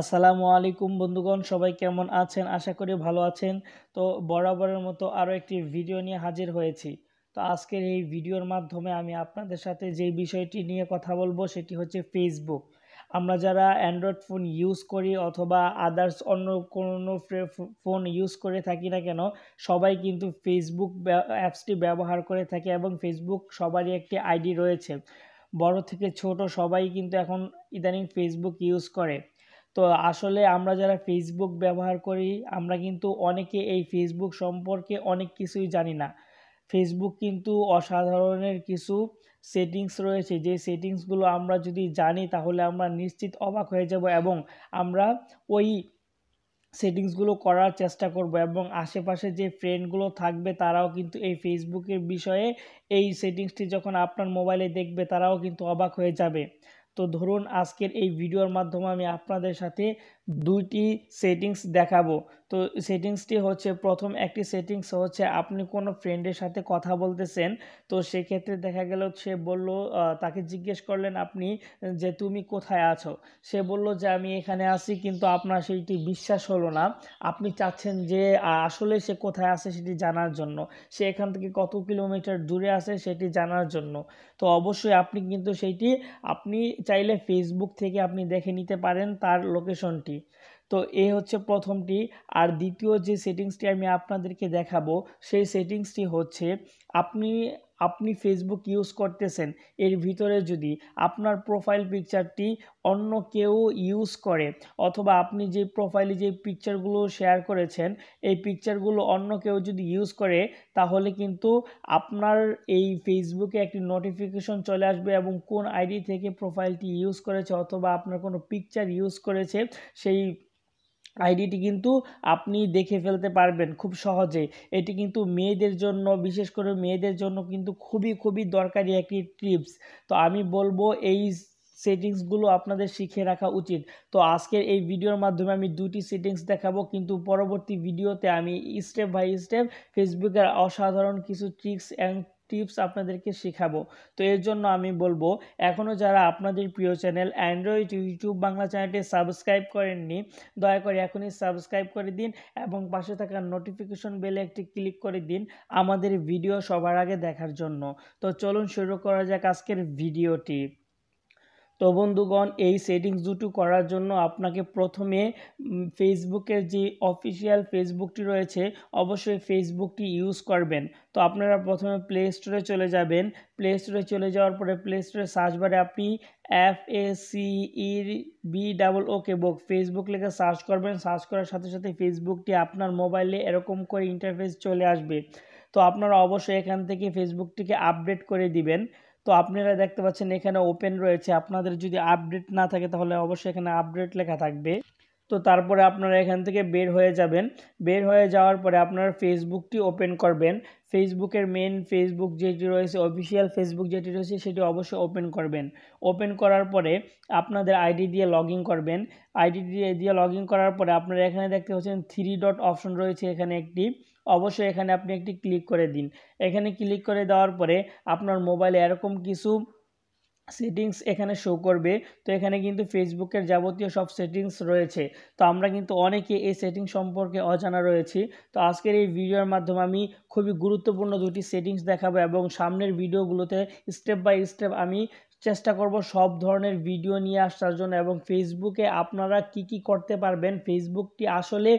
আসসালামু আলাইকুম বন্ধুগণ সবাই কেমন আছেন আশা করি ভালো আছেন তো বরাবরের মতো আরও একটি ভিডিও নিয়ে হাজির হয়েছি তো আজকের এই ভিডিওর মাধ্যমে আমি আপনাদের সাথে যে বিষয়টি নিয়ে কথা বলবো সেটি হচ্ছে ফেসবুক আমরা যারা অ্যান্ড্রয়েড ফোন ইউজ করি অথবা আদার্স অন্য কোনো ফোন ইউজ করে থাকি না কেন সবাই কিন্তু ফেসবুক অ্যাপসটি ব্যবহার করে থাকে এবং ফেসবুক সবারই একটি আইডি রয়েছে বড় থেকে ছোট সবাই কিন্তু এখন ইদানিং ফেসবুক ইউজ করে তো আসলে আমরা যারা ফেসবুক ব্যবহার করি আমরা কিন্তু অনেকে এই ফেসবুক সম্পর্কে অনেক কিছুই জানি না ফেসবুক কিন্তু অসাধারণের কিছু সেটিংস রয়েছে যে সেটিংসগুলো আমরা যদি জানি তাহলে আমরা নিশ্চিত অবাক হয়ে যাব এবং আমরা ওই সেটিংসগুলো করার চেষ্টা করব এবং আশেপাশে যে ফ্রেন্ডগুলো থাকবে তারাও কিন্তু এই ফেসবুকের বিষয়ে এই সেটিংসটি যখন আপনার মোবাইলে দেখবে তারাও কিন্তু অবাক হয়ে যাবে তো ধরুন আজকের এই ভিডিওর মাধ্যমে আমি আপনাদের সাথে দুইটি সেটিংস দেখাবো তো সেটিংসটি হচ্ছে প্রথম একটি সেটিংস হচ্ছে আপনি কোনো ফ্রেন্ডের সাথে কথা বলতেছেন তো সেক্ষেত্রে দেখা গেল সে বলল তাকে জিজ্ঞেস করলেন আপনি যে তুমি কোথায় আছো সে বলল যে আমি এখানে আছি কিন্তু আপনার সেইটি বিশ্বাস হলো না আপনি চাচ্ছেন যে আসলে সে কোথায় আছে সেটি জানার জন্য সে এখান থেকে কত কিলোমিটার দূরে আছে সেটি জানার জন্য তো অবশ্যই আপনি কিন্তু সেইটি আপনি চাইলে ফেসবুক থেকে আপনি দেখে নিতে পারেন তার লোকেশনটি তো এ হচ্ছে প্রথমটি আর দ্বিতীয় যে সেটিংসটি আমি আপনাদেরকে দেখাবো সেই সেটিংসটি হচ্ছে আপনি আপনি ফেসবুক ইউজ করতেছেন এর ভিতরে যদি আপনার প্রোফাইল পিকচারটি অন্য কেউ ইউজ করে অথবা আপনি যে প্রোফাইলে যে পিকচারগুলো শেয়ার করেছেন এই পিকচারগুলো অন্য কেউ যদি ইউজ করে তাহলে কিন্তু আপনার এই ফেসবুকে একটি নোটিফিকেশন চলে আসবে এবং কোন আইডি থেকে প্রোফাইলটি ইউজ করেছে অথবা আপনার কোনো পিকচার ইউজ করেছে সেই আইডিটি কিন্তু আপনি দেখে ফেলতে পারবেন খুব সহজে এটি কিন্তু মেয়েদের জন্য বিশেষ করে মেয়েদের জন্য কিন্তু খুবই খুবই দরকারি একটি টিপস তো আমি বলবো এই সেটিংসগুলো আপনাদের শিখে রাখা উচিত তো আজকের এই ভিডিওর মাধ্যমে আমি দুটি সেটিংস দেখাবো কিন্তু পরবর্তী ভিডিওতে আমি স্টেপ বাই স্টেপ ফেসবুকের অসাধারণ কিছু ট্রিক্স অ্যান্ড টিপস আপনাদেরকে শেখাবো তো এর জন্য আমি বলবো এখনও যারা আপনাদের প্রিয় চ্যানেল অ্যান্ড্রয়েড ইউটিউব বাংলা চ্যানেলটি সাবস্ক্রাইব করেননি দয়া করে এখনই সাবস্ক্রাইব করে দিন এবং পাশে থাকা নোটিফিকেশন বেলে একটি ক্লিক করে দিন আমাদের ভিডিও সবার আগে দেখার জন্য তো চলুন শুরু করা যাক আজকের ভিডিওটি তো বন্ধুগণ এই সেটিংস দুটো করার জন্য আপনাকে প্রথমে ফেসবুকের যে অফিসিয়াল ফেসবুকটি রয়েছে অবশ্যই ফেসবুকটি ইউজ করবেন তো আপনারা প্রথমে প্লে স্টোরে চলে যাবেন প্লে স্টোরে চলে যাওয়ার পরে প্লে স্টোরে সার্চ বারে আপনি F A C E B double O K book Facebook লেখা সার্চ করবেন সার্চ করার সাথে সাথে ফেসবুকটি আপনার মোবাইলে এরকম করে ইন্টারফেস চলে আসবে তো আপনারা অবশ্যই এখান থেকে ফেসবুকটিকে আপডেট করে দিবেন তো আপনারা দেখতে পাচ্ছেন এখানে ওপেন রয়েছে আপনাদের যদি আপডেট না থাকে তাহলে অবশ্যই এখানে আপডেট লেখা থাকবে তো তারপরে আপনারা এখান থেকে বের হয়ে যাবেন বের হয়ে যাওয়ার পরে আপনারা ফেসবুকটি ওপেন করবেন ফেসবুকের মেন ফেসবুক যেটি রয়েছে অফিসিয়াল ফেসবুক যেটি রয়েছে সেটি অবশ্যই ওপেন করবেন ওপেন করার পরে আপনাদের আইডি দিয়ে লগ করবেন আইডি দিয়ে দিয়ে লগ করার পরে আপনারা এখানে দেখতে পাচ্ছেন থ্রি ডট অপশন রয়েছে এখানে একটি অবশ্যই এখানে আপনি একটি ক্লিক করে দিন এখানে ক্লিক করে দেওয়ার পরে আপনার মোবাইলে এরকম কিছু সেটিংস এখানে শো করবে তো এখানে কিন্তু ফেসবুকের যাবতীয় সব সেটিংস রয়েছে তো আমরা কিন্তু অনেকে এই সেটিং সম্পর্কে অজানা রয়েছি তো আজকের এই ভিডিওর মাধ্যমে আমি খুবই গুরুত্বপূর্ণ দুটি সেটিংস দেখাবো এবং সামনের ভিডিওগুলোতে স্টেপ বাই স্টেপ আমি চেষ্টা করব সব ধরনের ভিডিও নিয়ে আসার জন্য এবং ফেসবুকে আপনারা কি কি করতে পারবেন ফেসবুকটি আসলে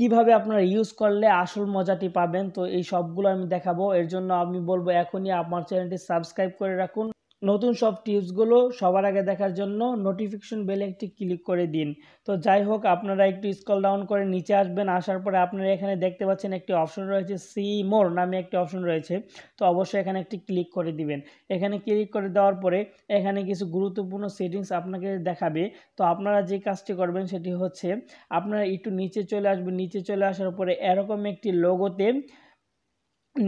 কিভাবে আপনারা ইউজ করলে আসল মজাটি পাবেন তো এই সবগুলো আমি দেখাবো এর জন্য আমি বলবো এখনই আমার চ্যানেলটি সাবস্ক্রাইব করে রাখুন নতুন সব টিপসগুলো সবার আগে দেখার জন্য নোটিফিকেশন বেল একটি ক্লিক করে দিন তো যাই হোক আপনারা একটু স্কল ডাউন করে নিচে আসবেন আসার পরে আপনারা এখানে দেখতে পাচ্ছেন একটি অপশন রয়েছে সি মোর নামে একটি অপশন রয়েছে তো অবশ্যই এখানে একটি ক্লিক করে দিবেন এখানে ক্লিক করে দেওয়ার পরে এখানে কিছু গুরুত্বপূর্ণ সেটিংস আপনাকে দেখাবে তো আপনারা যে কাজটি করবেন সেটি হচ্ছে আপনারা একটু নিচে চলে আসবেন নিচে চলে আসার পরে এরকম একটি লোগোতে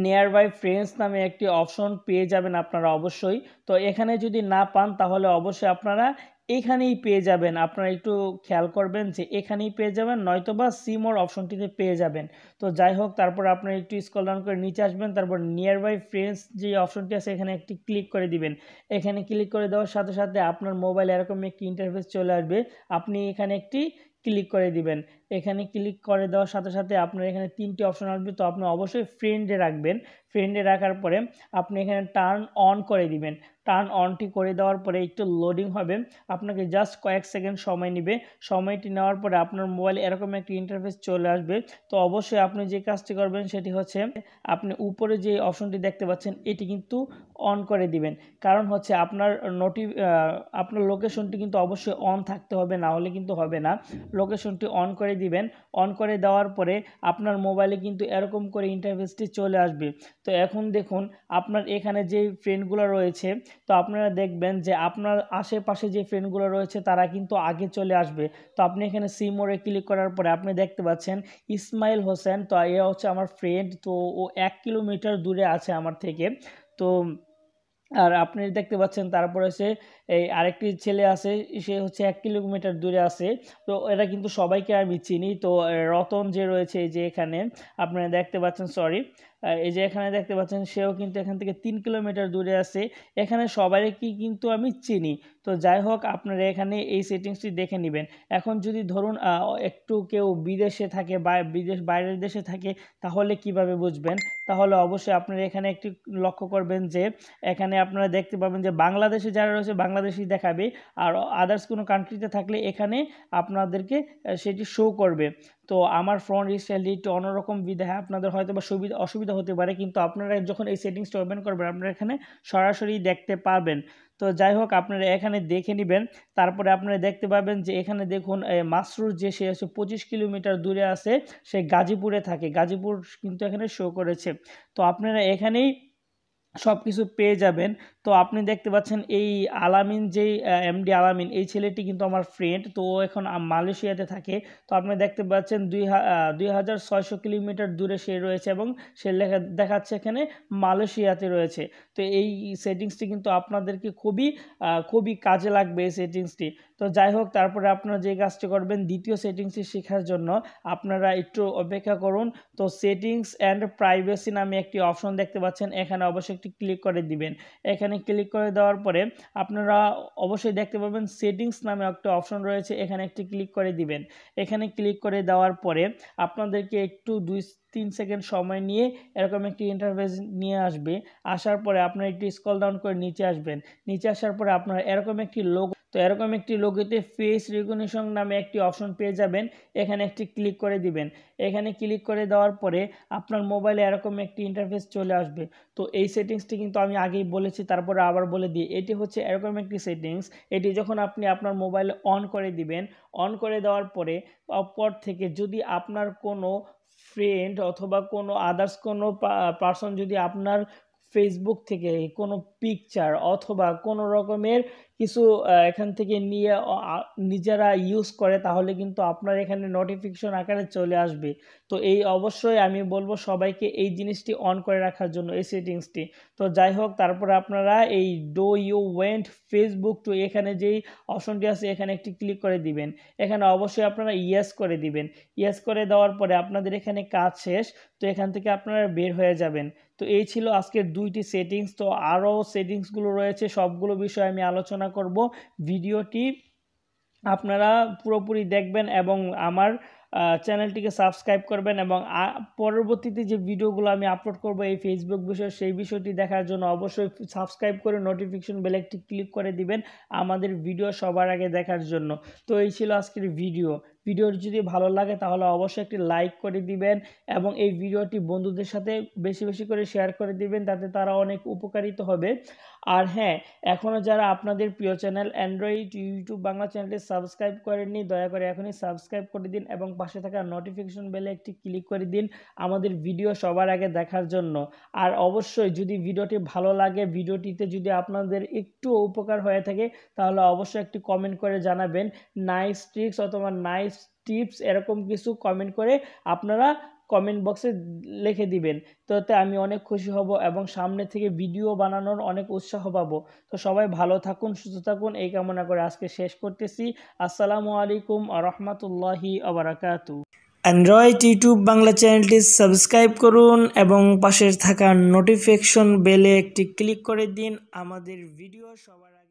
নিয়ার বাই ফ্রেন্ডস নামে একটি অপশন পেয়ে যাবেন আপনারা অবশ্যই তো এখানে যদি না পান তাহলে অবশ্যই আপনারা এখানেই পেয়ে যাবেন আপনারা একটু খেয়াল করবেন যে এখানেই পেয়ে যাবেন নয়তো বা সিমোর অপশনটিতে পেয়ে যাবেন তো যাই হোক তারপর আপনারা একটু স্কল ডাউন করে নিচে আসবেন তারপর নিয়ার বাই ফ্রেন্ডস যে অপশনটি আছে এখানে একটি ক্লিক করে দিবেন এখানে ক্লিক করে দেওয়ার সাথে সাথে আপনার মোবাইল এরকম একটি ইন্টারফেস চলে আসবে আপনি এখানে একটি ক্লিক করে দিবেন এখানে ক্লিক করে দেওয়ার সাথে সাথে আপনার এখানে তিনটি অপশন আসবে তো আপনি অবশ্যই ফ্রেন্ডে রাখবেন ফ্রেন্ডে রাখার পরে আপনি এখানে টার্ন অন করে দিবেন টার্ন অনটি করে দেওয়ার পরে একটু লোডিং হবে আপনাকে জাস্ট কয়েক সেকেন্ড সময় নেবে সময়টি নেওয়ার পরে আপনার মোবাইল এরকম একটি ইন্টারফেস চলে আসবে তো অবশ্যই আপনি যে কাজটি করবেন সেটি হচ্ছে আপনি উপরে যে অপশনটি দেখতে পাচ্ছেন এটি কিন্তু অন করে দিবেন কারণ হচ্ছে আপনার নোটি আপনার লোকেশনটি কিন্তু অবশ্যই অন থাকতে হবে না হলে কিন্তু হবে না লোকেশনটি অন করে দিবেন অন করে দেওয়ার পরে আপনার মোবাইলে কিন্তু এরকম করে ইন্টারফেসটি চলে আসবে তো এখন দেখুন আপনার এখানে যে ফ্রেন্ডগুলো রয়েছে তো আপনারা দেখবেন যে আপনার আশেপাশে যে ফ্রেন্ডগুলো রয়েছে তারা কিন্তু আগে চলে আসবে তো আপনি এখানে সিমোরে ক্লিক করার পরে আপনি দেখতে পাচ্ছেন ইসমাইল হোসেন তো এ হচ্ছে আমার ফ্রেন্ড তো ও এক কিলোমিটার দূরে আছে আমার থেকে তো আর আপনি দেখতে পাচ্ছেন তারপরে হচ্ছে এই আরেকটি ছেলে আছে সে হচ্ছে এক কিলোমিটার দূরে আছে তো এটা কিন্তু সবাইকে আমি চিনি তো রতন যে রয়েছে যে এখানে আপনারা দেখতে পাচ্ছেন সরি এই যে এখানে দেখতে পাচ্ছেন সেও কিন্তু এখান থেকে তিন কিলোমিটার দূরে আছে এখানে সবাইকে কিন্তু আমি চিনি তো যাই হোক আপনারা এখানে এই সেটিংসটি দেখে নেবেন এখন যদি ধরুন একটু কেউ বিদেশে থাকে বা বিদেশ বাইরের দেশে থাকে তাহলে কিভাবে বুঝবেন তাহলে অবশ্যই আপনারা এখানে একটি লক্ষ্য করবেন যে এখানে আপনারা দেখতে পাবেন যে বাংলাদেশে যারা রয়েছে বাংলাদেশই দেখাবে আর আদার্স কোনো কান্ট্রিতে থাকলে এখানে আপনাদেরকে সেটি শো করবে তো আমার ফ্রন্ট রিসেন্টলি একটু অন্যরকম বিধায় আপনাদের হয়তো বা সুবিধা অসুবিধা হতে পারে কিন্তু আপনারা যখন এই সেটিংসটা ওপেন করবেন আপনারা এখানে সরাসরি দেখতে পাবেন তো যাই হোক আপনারা এখানে দেখে নেবেন তারপরে আপনারা দেখতে পাবেন যে এখানে দেখুন মাসরুর যে সে আছে পঁচিশ কিলোমিটার দূরে আছে সে গাজীপুরে থাকে গাজীপুর কিন্তু এখানে শো করেছে তো আপনারা এখানেই সব কিছু পেয়ে যাবেন তো আপনি দেখতে পাচ্ছেন এই আলামিন যেই এমডি আলামিন এই ছেলেটি কিন্তু আমার ফ্রেন্ড তো ও এখন মালয়েশিয়াতে থাকে তো আপনি দেখতে পাচ্ছেন দুই হাজার ছয়শো কিলোমিটার দূরে সে রয়েছে এবং সে লেখা দেখাচ্ছে এখানে মালয়েশিয়াতে রয়েছে তো এই সেটিংসটি কিন্তু আপনাদেরকে খুবই খুবই কাজে লাগবে এই সেটিংসটি তো যাই হোক তারপরে আপনারা যে কাজটি করবেন দ্বিতীয় সেটিংসটি শেখার জন্য আপনারা একটু অপেক্ষা করুন তো সেটিংস অ্যান্ড প্রাইভেসি নামে একটি অপশন দেখতে পাচ্ছেন এখানে অবশ্যই একটি ক্লিক করে দিবেন এখানে ক্লিক করে দেওয়ার পরে আপনারা অবশ্যই দেখতে পাবেন সেটিংস নামে একটা অপশন রয়েছে এখানে একটি ক্লিক করে দিবেন এখানে ক্লিক করে দেওয়ার পরে আপনাদেরকে একটু দুই তিন সেকেন্ড সময় নিয়ে এরকম একটি ইন্টারভেস নিয়ে আসবে আসার পরে আপনারা একটি স্কল ডাউন করে নিচে আসবেন নিচে আসার পরে আপনারা এরকম একটি লোক তো এরকম একটি লোগোতে ফেস রিকগনিশন নামে একটি অপশন পেয়ে যাবেন এখানে একটি ক্লিক করে দিবেন এখানে ক্লিক করে দেওয়ার পরে আপনার মোবাইলে এরকম একটি ইন্টারফেস চলে আসবে তো এই সেটিংসটি কিন্তু আমি আগেই বলেছি তারপরে আবার বলে দিই এটি হচ্ছে এরকম একটি সেটিংস এটি যখন আপনি আপনার মোবাইল অন করে দিবেন অন করে দেওয়ার পরে পর থেকে যদি আপনার কোনো ফ্রেন্ড অথবা কোনো আদার্স কোনো পার্সন যদি আপনার ফেসবুক থেকে কোনো পিকচার অথবা কোনো রকমের কিছু এখান থেকে নিয়ে নিজেরা ইউজ করে তাহলে কিন্তু আপনার এখানে নোটিফিকেশন আকারে চলে আসবে তো এই অবশ্যই আমি বলবো সবাইকে এই জিনিসটি অন করে রাখার জন্য এই সেটিংসটি তো যাই হোক তারপরে আপনারা এই do you want Facebook to এখানে যেই অপশনটি আছে এখানে একটি ক্লিক করে দিবেন এখানে অবশ্যই আপনারা ইয়েস করে দিবেন ইয়েস করে দেওয়ার পরে আপনাদের এখানে কাজ শেষ তো এখান থেকে আপনারা বের হয়ে যাবেন তো এই ছিল আজকের দুইটি সেটিংস তো আরও সেটিংসগুলো রয়েছে সবগুলো বিষয়ে আমি আলোচনা করব ভিডিওটি আপনারা পুরোপুরি দেখবেন এবং আমার চ্যানেলটিকে সাবস্ক্রাইব করবেন এবং পরবর্তীতে যে ভিডিওগুলো আমি আপলোড করব এই ফেসবুক বিষয়ে সেই বিষয়টি দেখার জন্য অবশ্যই সাবস্ক্রাইব করে নোটিফিকেশন বেলেকটি ক্লিক করে দিবেন আমাদের ভিডিও সবার আগে দেখার জন্য তো এই ছিল আজকের ভিডিও ভিডিওটি যদি ভালো লাগে তাহলে অবশ্যই একটি লাইক করে দিবেন এবং এই ভিডিওটি বন্ধুদের সাথে বেশি বেশি করে শেয়ার করে দিবেন তাতে তারা অনেক উপকারিত হবে আর হ্যাঁ এখনও যারা আপনাদের প্রিয় চ্যানেল অ্যান্ড্রয়েড ইউটিউব বাংলা চ্যানেলটি সাবস্ক্রাইব করেননি দয়া করে এখনই সাবস্ক্রাইব করে দিন এবং পাশে থাকা নোটিফিকেশন বেলে একটি ক্লিক করে দিন আমাদের ভিডিও সবার আগে দেখার জন্য আর অবশ্যই যদি ভিডিওটি ভালো লাগে ভিডিওটিতে যদি আপনাদের একটু উপকার হয়ে থাকে তাহলে অবশ্যই একটি কমেন্ট করে জানাবেন নাইস ট্রিক্স অথবা নাইস টিপস এরকম কিছু কমেন্ট করে আপনারা কমেন্ট বক্সে লিখে দিবেন তো তোতে আমি অনেক খুশি হব এবং সামনে থেকে ভিডিও বানানোর অনেক উৎসাহ পাবো তো সবাই ভালো থাকুন সুস্থ থাকুন এই কামনা করে আজকে শেষ করতেছি আসসালামু আলাইকুম রহমতুল্লাহি আবরাকাতু অ্যান্ড্রয়েড ইউটিউব বাংলা চ্যানেলটি সাবস্ক্রাইব করুন এবং পাশে থাকা নোটিফিকেশন বেলে একটি ক্লিক করে দিন আমাদের ভিডিও সবার